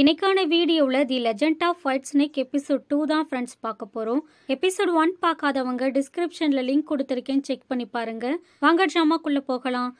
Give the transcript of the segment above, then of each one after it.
இன்னைக்கான வீடியோவில் the legend of fight snake episode two தான் ஃப்ரெண்ட்ஸ் பார்க்க போகிறோம் எபிசோட் ஒன் பார்க்காதவங்க டிஸ்கிரிப்ஷனில் லிங்க் கொடுத்துருக்கேன் செக் பண்ணி பாருங்கள் வாங்க ட்ராமாக்குள்ளே போகலாம்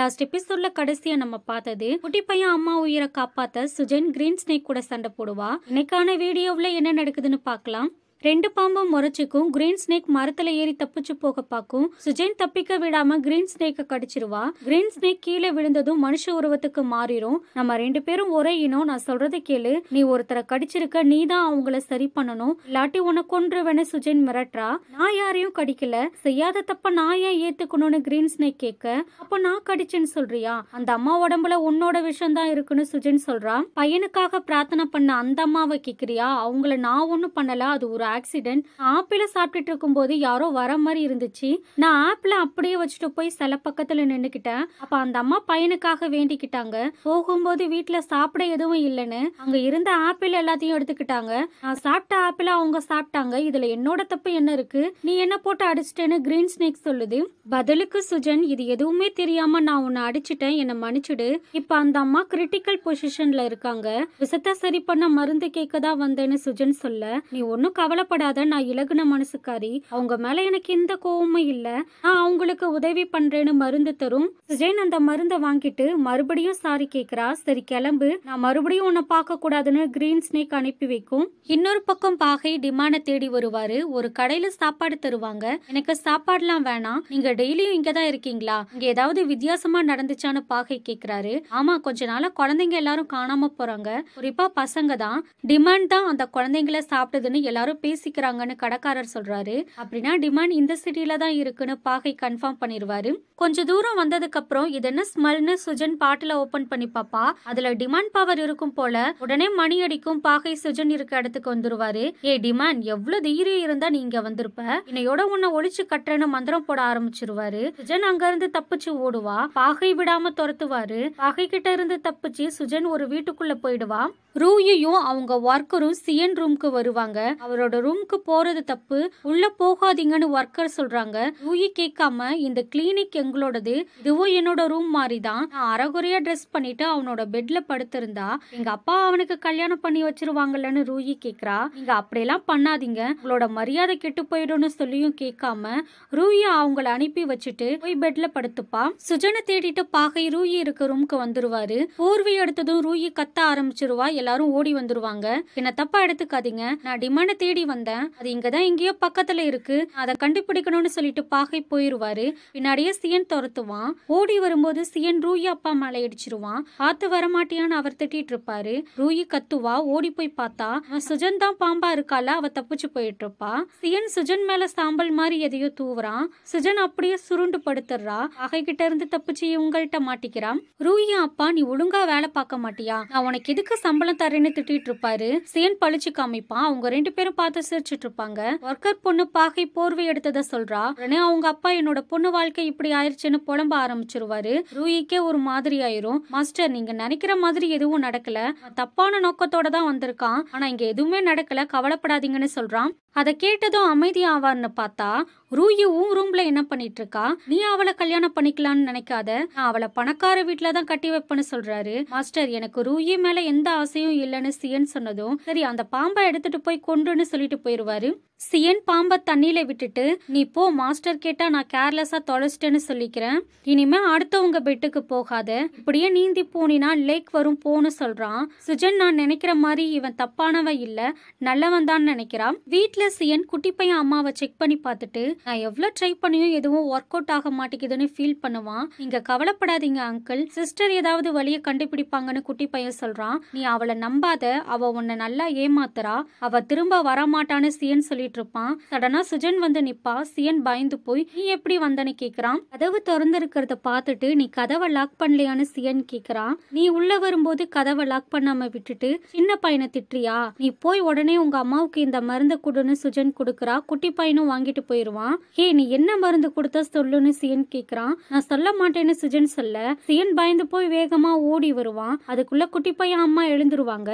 லாஸ்ட் எபிசோட்ல கடைசியா நம்ம பார்த்தது குட்டி பையன் அம்மா உயிரை காப்பாத்த சுஜன் கிரீன் ஸ்னேக் கூட சண்டை போடுவா இன்னைக்கான வீடியோவில் என்ன நடக்குதுன்னு பார்க்கலாம் ரெண்டு பாம்பும் முறைச்சிக்கும் கிரீன் ஸ்னேக் மரத்துல ஏறி தப்பிச்சு போக பாக்கும் சுஜேன் தப்பிக்க விடாம கிரீன் ஸ்னேக்க கடிச்சிருவா கிரீன் ஸ்னேக் கீழே விழுந்ததும் மனுஷ உருவத்துக்கு மாறிடும் நம்ம ரெண்டு பேரும் ஒரே இனம் நான் சொல்றதை கேளு நீ ஒருத்தரை கடிச்சிருக்க நீ தான் அவங்கள சரி பண்ணணும் இல்லாட்டி உன கொன்றுவன சுஜேன் மிரட்டுறா நான் யாரையும் கடிக்கல செய்யாத தப்ப நான் ஏன் ஏத்துக்கணும்னு கிரீன் ஸ்னேக் கேட்க அப்ப நான் கடிச்சேன்னு சொல்றியா அந்த அம்மா உடம்புல உன்னோட விஷயம் தான் இருக்குன்னு சுஜேன் சொல்றான் பையனுக்காக பிரார்த்தனை பண்ண அந்த அம்மாவை கேக்குறியா அவங்கள நான் ஒண்ணும் பண்ணல அது ஒரு ஆக்சிடென்ட் ஆப்பிள சாப்பிட்டுட்டு இருக்கும்போது யாரோ வர மாதிரி இருந்துச்சு நான் ஆப்பிள அப்படியே வச்சுட்டு போய் சில பக்கத்துல நின்னுக்கிட்டேன் அப்ப அந்த அம்மா பையனுக்காக வேண்டிக்கிட்டாங்க போகும்போது வீட்டுல சாப்பிட எதுவும் இல்லைன்னு அங்க இருந்த ஆப்பிள் எல்லாத்தையும் எடுத்துக்கிட்டாங்க நான் சாப்பிட்ட ஆப்பிள அவங்க சாப்பிட்டாங்க இதுல என்னோட தப்பு என்ன இருக்கு நீ என்ன போட்டு அடிச்சிட்டேன்னு கிரீன் ஸ்னேக் சொல்லுது பதிலுக்கு சுஜன் இது எதுவுமே தெரியாம நான் உன்னை அடிச்சிட்டேன் என்ன மன்னிச்சுடு இப்ப அந்த அம்மா கிரிட்டிக்கல் பொசிஷன்ல இருக்காங்க விசத்தை சரி பண்ண மருந்து கேட்க தான் வந்தேன்னு சுஜன் சொல்ல நீ ஒன்னும் கவலை கவலைப்படாத நான் இலகுன மனசுக்காரி அவங்க மேல எனக்கு எந்த கோவமும் இல்ல நான் அவங்களுக்கு உதவி பண்றேன்னு மருந்து தரும் சுஜேன் அந்த மருந்த வாங்கிட்டு மறுபடியும் சாரி கேக்குறா சரி கிளம்பு நான் மறுபடியும் உன்னை பார்க்க கூடாதுன்னு கிரீன் ஸ்னேக் அனுப்பி வைக்கும் இன்னொரு பக்கம் பாகை டிமான தேடி வருவாரு ஒரு கடையில சாப்பாடு தருவாங்க எனக்கு சாப்பாடுலாம் வேணாம் நீங்க டெய்லியும் இங்கதான் இருக்கீங்களா இங்க ஏதாவது வித்தியாசமா நடந்துச்சான்னு பாகை கேக்குறாரு ஆமா கொஞ்ச நாளா குழந்தைங்க எல்லாரும் காணாம போறாங்க குறிப்பா பசங்க தான் டிமாண்ட் தான் அந்த குழந்தைங்கள சாப்பிட்டதுன்னு எல்லாரும் பேசிக்கிறாங்கன்னு கடைக்காரர் சொல்றாரு அப்படின்னா டிமாண்ட் இந்த சிட்டியில தான் இருக்குன்னு பாகை கன்ஃபார்ம் பண்ணிருவாரு கொஞ்ச தூரம் வந்ததுக்கு அப்புறம் இது என்ன ஸ்மெல்னு சுஜன் பாட்டில ஓபன் பண்ணி பாப்பா அதுல டிமாண்ட் பவர் இருக்கும் போல உடனே மணி அடிக்கும் பாகை சுஜன் இருக்க இடத்துக்கு வந்துருவாரு ஏ டிமாண்ட் எவ்வளவு தைரியம் இருந்தா நீங்க வந்திருப்ப இன்னையோட உன்னை ஒழிச்சு கட்டுறேன்னு மந்திரம் போட ஆரம்பிச்சிருவாரு சுஜன் அங்க இருந்து தப்பிச்சு ஓடுவா பாகை விடாம துரத்துவாரு பாகை கிட்ட இருந்து தப்பிச்சு சுஜன் ஒரு வீட்டுக்குள்ள போயிடுவா ரூயும் அவங்க ஒர்க்கரும் சிஎன் ரூம்க்கு வருவாங்க அவரோட என்னோட ரூம்க்கு போறது தப்பு உள்ள போகாதீங்கன்னு ஒர்க்கர் சொல்றாங்க தூயி கேட்காம இந்த கிளினிக் எங்களோடது இதுவும் என்னோட ரூம் மாதிரி தான் நான் அறகுறையா ட்ரெஸ் பண்ணிட்டு அவனோட பெட்ல படுத்திருந்தா எங்க அப்பா அவனுக்கு கல்யாணம் பண்ணி வச்சிருவாங்கல்லன்னு ரூயி கேக்குறா நீங்க அப்படியெல்லாம் பண்ணாதீங்க உங்களோட மரியாதை கெட்டு போயிடும்னு சொல்லியும் கேட்காம ரூயா அவங்கள அனுப்பி வச்சுட்டு போய் பெட்ல படுத்துப்பா சுஜனை தேடிட்டு பாகை ரூயி இருக்க ரூம்க்கு வந்துருவாரு போர்வை எடுத்ததும் ரூயி கத்த ஆரம்பிச்சிருவா எல்லாரும் ஓடி வந்துருவாங்க என்ன தப்பா எடுத்துக்காதீங்க நான் டிமாண்ட தேடி வந்தேன் அது இங்கதான் எங்கேயோ பக்கத்துல இருக்கு அதை கண்டுபிடிக்கணும்னு சொல்லிட்டு பாகை போயிருவாரு பின்னாடியே சியன் துரத்துவான் ஓடி வரும்போது சியன் ரூயி அப்பா மேல அடிச்சிருவான் பார்த்து வரமாட்டியான்னு அவர் திட்டிட்டு இருப்பாரு ரூயி கத்துவா ஓடி போய் பார்த்தா சுஜன் தான் பாம்பா இருக்கால அவ தப்பிச்சு போயிட்டு இருப்பா சியன் சுஜன் மேல சாம்பல் மாதிரி எதையோ தூவுறான் சுஜன் அப்படியே சுருண்டு படுத்துறா அகை கிட்ட இருந்து தப்பிச்சு இவங்கள்ட்ட மாட்டிக்கிறான் ரூயி அப்பா நீ ஒழுங்கா வேலை பார்க்க மாட்டியா நான் உனக்கு எதுக்கு சம்பளம் தரேன்னு திட்டிட்டு இருப்பாரு சியன் பழிச்சு காமிப்பான் அவங்க ரெண்டு பேரும் பார்த்து போட்டு சிரிச்சிட்டு இருப்பாங்க ஒர்க்கர் பொண்ணு பாகை போர்வை எடுத்ததை சொல்றா உடனே அவங்க அப்பா என்னோட பொண்ணு வாழ்க்கை இப்படி ஆயிடுச்சுன்னு புலம்ப ஆரம்பிச்சிருவாரு ரூயிக்கே ஒரு மாதிரி ஆயிரும் மாஸ்டர் நீங்க நினைக்கிற மாதிரி எதுவும் நடக்கல தப்பான நோக்கத்தோட தான் வந்திருக்கான் ஆனா இங்க எதுவுமே நடக்கல கவலைப்படாதீங்கன்னு சொல்றான் அதை கேட்டதும் அமைதி ஆவார்னு பார்த்தா உன் ரூம்ல என்ன பண்ணிட்டு இருக்கா நீ அவளை கல்யாணம் பண்ணிக்கலாம்னு நினைக்காத நான் அவளை பணக்கார வீட்டில தான் கட்டி வைப்பேன்னு சொல்றாரு மாஸ்டர் எனக்கு ரூயி மேல எந்த ஆசையும் இல்லைன்னு சியன் சொன்னதும் சரி அந்த பாம்பை எடுத்துட்டு போய் கொண்டுன்னு சொல்லிட்டு போயிருவாரு சியன் பாம்பை தண்ணியில் விட்டுட்டு நீ போ மாஸ்டர் கேட்டால் நான் கேர்லெஸ்ஸாக தொலைச்சிட்டேன்னு சொல்லிக்கிறேன் இனிமே அடுத்தவங்க பெட்டுக்கு போகாத இப்படியே நீந்தி போனினா லேக் வரும் போன்னு சொல்கிறான் சுஜன் நான் நினைக்கிற மாதிரி இவன் தப்பானவன் இல்லை நல்லவன்தான் நினைக்கிறான் வீட்டில் சியன் குட்டி பையன் அம்மாவை செக் பண்ணி பார்த்துட்டு நான் எவ்வளோ ட்ரை பண்ணியும் எதுவும் ஒர்க் அவுட் ஆக மாட்டேங்குதுன்னு ஃபீல் பண்ணுவான் இங்கே கவலைப்படாதீங்க அங்கிள் சிஸ்டர் ஏதாவது வழியை கண்டுபிடிப்பாங்கன்னு குட்டி பையன் சொல்கிறான் நீ அவளை நம்பாத அவள் உன்னை நல்லா ஏமாத்துறா அவள் திரும்ப வரமாட்டான்னு சியன் சொல்லி போயிட்டு இருப்பான் சடனா சுஜன் வந்து நிப்பா சியன் பயந்து போய் நீ எப்படி வந்தனு கேக்குறான் கதவு திறந்திருக்கிறத பார்த்துட்டு நீ கதவை லாக் பண்ணலையான்னு சியன் கேக்குறான் நீ உள்ள வரும்போது கதவை லாக் பண்ணாம விட்டுட்டு சின்ன பையனை திட்டுறியா நீ போய் உடனே உங்க அம்மாவுக்கு இந்த மருந்து கொடுன்னு சுஜன் கொடுக்குறா குட்டி பையனும் வாங்கிட்டு போயிருவான் ஹே நீ என்ன மருந்து கொடுத்தா சொல்லுன்னு சியன் கேக்குறான் நான் சொல்ல மாட்டேன்னு சுஜன் சொல்ல சியன் பயந்து போய் வேகமா ஓடி வருவான் அதுக்குள்ள குட்டி பையன் அம்மா எழுந்துருவாங்க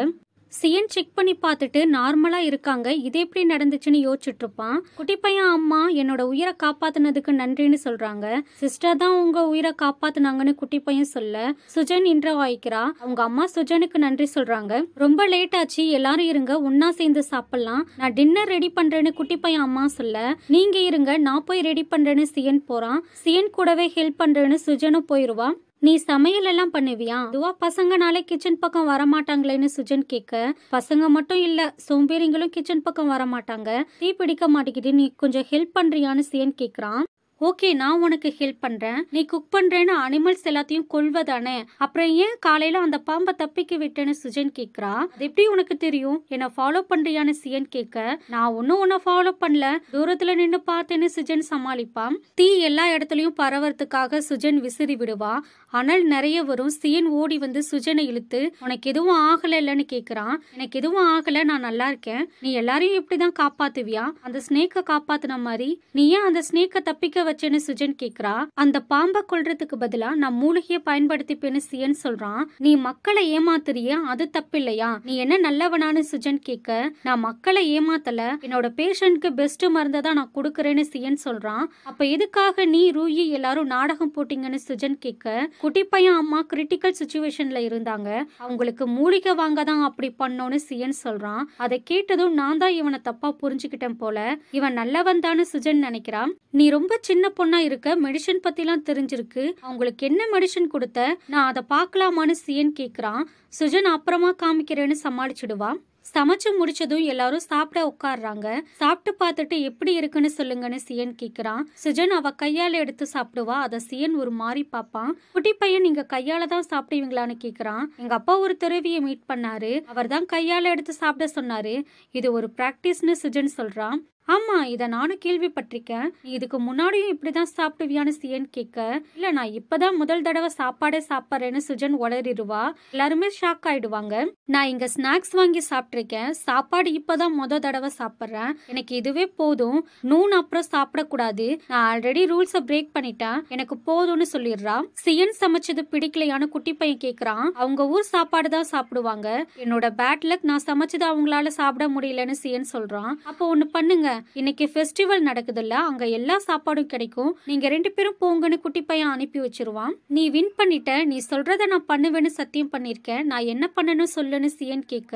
சிஎன் செக் பண்ணி பார்த்துட்டு நார்மலாக இருக்காங்க இது எப்படி நடந்துச்சுன்னு யோசிச்சுட்டு இருப்பான் குட்டி பையன் அம்மா என்னோட உயிரை காப்பாத்தினதுக்கு நன்றின்னு சொல்றாங்க சிஸ்டர் தான் உங்க உயிரை காப்பாத்தினாங்கன்னு குட்டி பையன் சொல்ல சுஜன் இன்ற ஆயிக்கிறா அவங்க அம்மா சுஜனுக்கு நன்றி சொல்றாங்க ரொம்ப லேட் ஆச்சு எல்லாரும் இருங்க ஒன்னா சேர்ந்து சாப்பிடலாம் நான் டின்னர் ரெடி பண்றேன்னு குட்டி பையன் அம்மா சொல்ல நீங்க இருங்க நான் போய் ரெடி பண்றேன்னு சிஎன் போறான் சிஎன் கூடவே ஹெல்ப் பண்றேன்னு சுஜனும் போயிருவான் நீ சமையல் எல்லாம் பண்ணுவியா அதுவா நாளே கிச்சன் பக்கம் வரமாட்டாங்களேன்னு சுஜன் கேட்க பசங்க மட்டும் இல்ல சோம்பேறிங்களும் கிச்சன் பக்கம் வரமாட்டாங்க தீ பிடிக்க மாட்டேங்குது நீ கொஞ்சம் ஹெல்ப் பண்றியான்னு சேன் கேக்குறான் ஓகே நான் உனக்கு ஹெல்ப் பண்றேன் நீ குக் பண்றேன்னு அனிமல்ஸ் எல்லாத்தையும் கொள்வதானே அப்புறம் ஏன் காலையில அந்த பாம்பை தப்பிக்க விட்டேன்னு சுஜன் கேக்குறா எப்படி உனக்கு தெரியும் என்ன ஃபாலோ பண்றியான சியன் கேட்க நான் ஒன்னும் உன்னை ஃபாலோ பண்ணல தூரத்துல நின்று பார்த்தேன்னு சுஜன் சமாளிப்பான் தீ எல்லா இடத்துலயும் பரவறதுக்காக சுஜன் விசிறி விடுவா அனல் நிறைய வரும் சியன் ஓடி வந்து சுஜனை இழுத்து உனக்கு எதுவும் ஆகலைன்னு கேட்குறான் எனக்கு எதுவும் ஆகலை நான் நல்லா இருக்கேன் நீ எல்லாரையும் எப்படி தான் காப்பாத்துவியா அந்த ஸ்னேக்க காப்பாத்துன மாதிரி நீ ஏன் அந்த ஸ்னேக்க தப்பிக்க வச்சேன்னு சுஜன் கேக்குறா அந்த பாம்பை கொள்றதுக்கு பதிலாக நான் மூலிகையை பயன்படுத்திப்பேன்னு சீன் சொல்றான் நீ மக்களை ஏமாத்துறிய அது தப்பில்லையா நீ என்ன நல்லவனான்னு சுஜன் கேட்க நான் மக்களை ஏமாத்தல என்னோட பேஷண்ட்க்கு பெஸ்ட் மருந்தை தான் நான் கொடுக்குறேன்னு சீன் சொல்றான் அப்ப எதுக்காக நீ ரூயி எல்லாரும் நாடகம் போட்டீங்கன்னு சுஜன் கேட்க குட்டி பையன் அம்மா கிரிட்டிக்கல் சுச்சுவேஷனில் இருந்தாங்க அவங்களுக்கு மூலிகை வாங்க தான் அப்படி பண்ணோன்னு சியன் சொல்கிறான் அதை கேட்டதும் நான் தான் இவனை தப்பாக புரிஞ்சுக்கிட்டேன் போல இவன் நல்லவன் தானு சுஜன் நினைக்கிறான் நீ ரொம்ப சின்ன பொண்ணா இருக்க மெடிசன் பற்றிலாம் தெரிஞ்சிருக்கு அவங்களுக்கு என்ன மெடிசன் கொடுத்த நான் அதை பார்க்கலாமான்னு சியன் கேட்குறான் சுஜன் அப்புறமா காமிக்கிறேன்னு சமாளிச்சிடுவான் சமைச்சு முடிச்சதும் எல்லாரும் சாப்பிட உட்காடுறாங்க சாப்பிட்டு பார்த்துட்டு எப்படி இருக்குன்னு சொல்லுங்கன்னு சியன் கேட்குறான் சுஜன் அவ கையால எடுத்து சாப்பிடுவா அதை சியன் ஒரு மாதிரி பார்ப்பான் குட்டி பையன் நீங்க கையால தான் சாப்பிடுவீங்களான்னு கேட்குறான் எங்க அப்பா ஒரு துறவியை மீட் பண்ணாரு அவர் தான் கையால எடுத்து சாப்பிட சொன்னாரு இது ஒரு பிராக்டிஸ்னு சுஜன் சொல்றான் ஆமாம் இதை நானும் கேள்விப்பட்டிருக்கேன் இதுக்கு முன்னாடியும் இப்படி தான் சாப்பிடுவியான்னு சியன் கேட்க இல்லை நான் இப்பதான் முதல் தடவை சாப்பாடே சாப்பிட்றேன்னு சுஜன் உளறிடுவா எல்லாருமே ஷாக் ஆயிடுவாங்க நான் இங்கே ஸ்நாக்ஸ் வாங்கி சாப்பிட்ருக்கேன் சாப்பாடு இப்பதான் முதல் தடவை சாப்பிட்றேன் எனக்கு இதுவே போதும் நூன் அப்புறம் சாப்பிடக்கூடாது நான் ஆல்ரெடி ரூல்ஸை பிரேக் பண்ணிட்டேன் எனக்கு போதும்னு சொல்லிடுறான் சியன் சமைச்சது பிடிக்கலையான்னு குட்டி பையன் கேட்குறான் அவங்க ஊர் சாப்பாடு தான் சாப்பிடுவாங்க என்னோட பேட் லக் நான் சமைச்சது அவங்களால சாப்பிட முடியலன்னு சியன் சொல்கிறான் அப்போ ஒன்று பண்ணுங்க இன்னைக்கு ஃபெஸ்டிவல் நடக்குதுல்ல அங்க எல்லா சாப்பாடும் கிடைக்கும் நீங்க ரெண்டு பேரும் போங்கன்னு குட்டி பையன் அனுப்பி வச்சிருவான் நீ வின் பண்ணிட்ட நீ சொல்றத நான் பண்ணுவேன்னு சத்தியம் பண்ணிருக்கேன் நான் என்ன பண்ணணும் சொல்லுன்னு சியன் கேட்க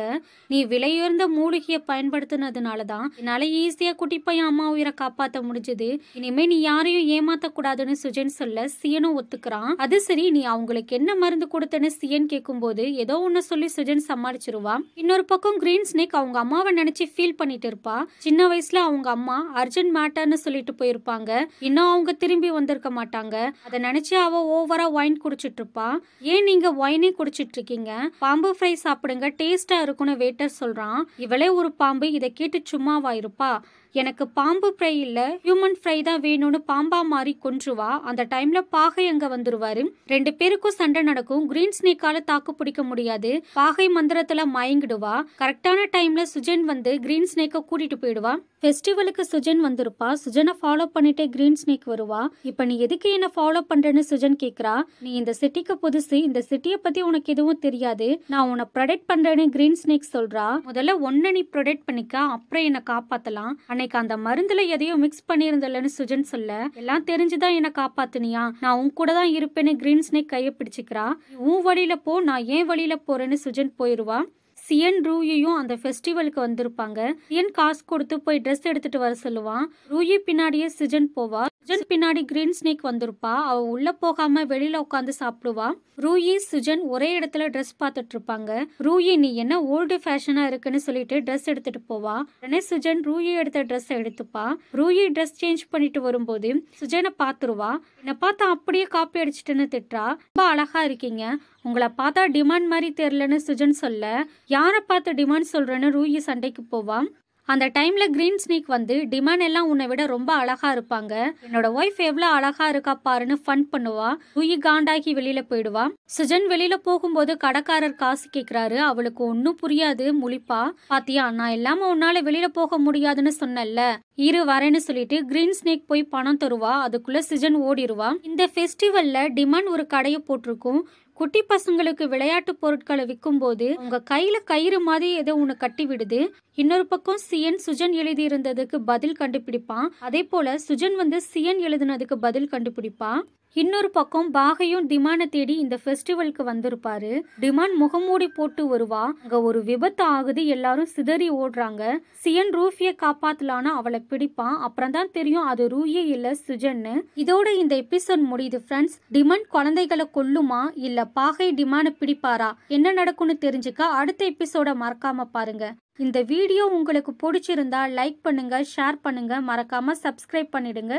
நீ விலையுயர்ந்த மூலிகையை பயன்படுத்தினதுனாலதான் தான் என்னால ஈஸியா குட்டி பையன் அம்மா உயிரை காப்பாத்த முடிஞ்சது இனிமே நீ யாரையும் ஏமாத்த கூடாதுன்னு சுஜன் சொல்ல சியனும் ஒத்துக்கிறான் அது சரி நீ அவங்களுக்கு என்ன மருந்து கொடுத்தன்னு சியன் போது ஏதோ ஒண்ணு சொல்லி சுஜன் சமாளிச்சிருவான் இன்னொரு பக்கம் கிரீன் ஸ்னேக் அவங்க அம்மாவை நினைச்சு ஃபீல் பண்ணிட்டு இருப்பா சின்ன வயசுல அவங்க அம்மா அர்ஜென்ட் மேட்டர்னு சொல்லிட்டு போயிருப்பாங்க இன்னும் அவங்க திரும்பி வந்திருக்க மாட்டாங்க அதை நினைச்சு அவ ஓவரா ஒயின் குடிச்சிட்டு இருப்பா ஏன் நீங்க ஒயினே குடிச்சிட்டு இருக்கீங்க பாம்பு ஃப்ரை சாப்பிடுங்க டேஸ்டா இருக்கும்னு வெயிட்டர் சொல்றான் இவளே ஒரு பாம்பு இதை கேட்டு சும்மாவா இருப்பா எனக்கு பாம்பு ஃப்ரை இல்ல ஹியூமன் ஃப்ரை தான் வேணும்னு பாம்பா மாறி கொன்றுவா அந்த டைம்ல பாகை அங்க வந்துருவாரு ரெண்டு பேருக்கும் சண்டை நடக்கும் கிரீன் ஸ்னேக்கால தாக்கு பிடிக்க முடியாது பாகை மந்திரத்துல மயங்கிடுவா கரெக்டான டைம்ல சுஜன் வந்து கிரீன் ஸ்னேக்கை கூட்டிட்டு போயிடுவா ஃபெஸ்டிவலுக்கு சுஜன் வந்திருப்பா சுஜனை ஃபாலோ பண்ணிட்டே கிரீன் ஸ்னேக் வருவா இப்போ நீ எதுக்கு என்ன ஃபாலோ பண்றேன்னு சுஜன் கேக்குறா நீ இந்த சிட்டிக்கு புதுசு இந்த சிட்டியை பத்தி உனக்கு எதுவும் தெரியாது நான் உன்னை ப்ரொடெக்ட் பண்றேன்னு கிரீன் ஸ்னேக் சொல்றா முதல்ல ஒன்னு நீ ப்ரொடெக்ட் பண்ணிக்க அப்புறம் என்னை காப்பாத்தலாம் அன்னைக்கு அந்த மருந்துல எதையும் மிக்ஸ் பண்ணிருந்தலன்னு சுஜன் சொல்ல எல்லாம் தெரிஞ்சுதான் என்னை காப்பாத்துனியா நான் உன் கூட தான் இருப்பேன்னு கிரீன் ஸ்னேக் கையை பிடிச்சிக்கிறா உன் வழியில போ நான் ஏன் வழியில போறேன்னு சுஜன் போயிருவா சியன் ரூயும் அந்த ஃபெஸ்டிவலுக்கு வந்திருப்பாங்க சியன் காசு கொடுத்து போய் ட்ரெஸ் எடுத்துட்டு வர சொல்லுவான் ரூயி பின்னாடியே சிஜன் போவா சுஜன் பின்னாடி கிரீன் ஸ்னேக் வந்திருப்பா அவ உள்ள போகாம வெளியில உட்காந்து சாப்பிடுவா ரூயி சுஜன் ஒரே இடத்துல ட்ரெஸ் பார்த்துட்டு இருப்பாங்க ரூயி நீ என்ன ஓல்டு ஃபேஷனா இருக்குன்னு சொல்லிட்டு ட்ரெஸ் எடுத்துட்டு போவா உடனே சுஜன் ரூயி எடுத்த ட்ரெஸ் எடுத்துப்பா ரூயி ட்ரெஸ் சேஞ்ச் பண்ணிட்டு வரும்போது சுஜனை பாத்துருவா என்னை பார்த்தா அப்படியே காப்பி அடிச்சிட்டுன்னு திட்டுறா ரொம்ப அழகா இருக்கீங்க உங்களை பார்த்தா டிமாண்ட் மாதிரி தெரிலன்னு சுஜன் சொல்ல யாரை பார்த்து டிமாண்ட் சொல்கிறேன்னு ரூயி சண்டைக்கு போவான் அந்த டைமில் க்ரீன் ஸ்னீக் வந்து டிமான் எல்லாம் உன்னை விட ரொம்ப அழகாக இருப்பாங்க என்னோட ஒய்ஃப் எவ்வளோ அழகாக இருக்கா பாருன்னு ஃபன் பண்ணுவான் ரூயி காண்டாகி வெளியில் போயிடுவான் சுஜன் வெளியில் போகும்போது கடைக்காரர் காசு கேட்குறாரு அவளுக்கு ஒன்றும் புரியாது முழிப்பா பாத்தியா நான் இல்லாமல் உன்னால் வெளியில் போக முடியாதுன்னு சொன்னல இரு வரேன்னு சொல்லிட்டு கிரீன் ஸ்னேக் போய் பணம் தருவா அதுக்குள்ள சிஜன் ஓடிடுவான் இந்த ஃபெஸ்டிவல்ல டிமாண்ட் ஒரு கடையை போட்டிருக்கும் குட்டி பசங்களுக்கு விளையாட்டு பொருட்களை விற்கும் போது உங்க கையில கயிறு மாதிரி ஏதோ ஒன்று கட்டி விடுது இன்னொரு பக்கம் சிஎன் சுஜன் எழுதி இருந்ததுக்கு பதில் கண்டுபிடிப்பான் அதே போல சுஜன் வந்து சிஎன் எழுதினதுக்கு பதில் கண்டுபிடிப்பான் இன்னொரு பக்கம் பாகையும் டிமானை தேடி இந்த ஃபெஸ்டிவலுக்கு வந்திருப்பாரு டிமான் முகமூடி போட்டு வருவா அங்க ஒரு விபத்து ஆகுது எல்லாரும் சிதறி ஓடுறாங்க சியன் ரூஃபிய காப்பாத்தலான அவளை பிடிப்பான் அப்புறம் தான் தெரியும் அது ரூயே இல்ல சுஜன்னு இதோட இந்த எபிசோட் முடியுது ஃப்ரெண்ட்ஸ் டிமான் குழந்தைகளை கொல்லுமா இல்ல பாகை டிமானை பிடிப்பாரா என்ன நடக்கும்னு தெரிஞ்சுக்க அடுத்த எபிசோட மறக்காம பாருங்க இந்த வீடியோ உங்களுக்கு பிடிச்சிருந்தா லைக் பண்ணுங்க ஷேர் பண்ணுங்க மறக்காம சப்ஸ்கிரைப் பண்ணிடுங்க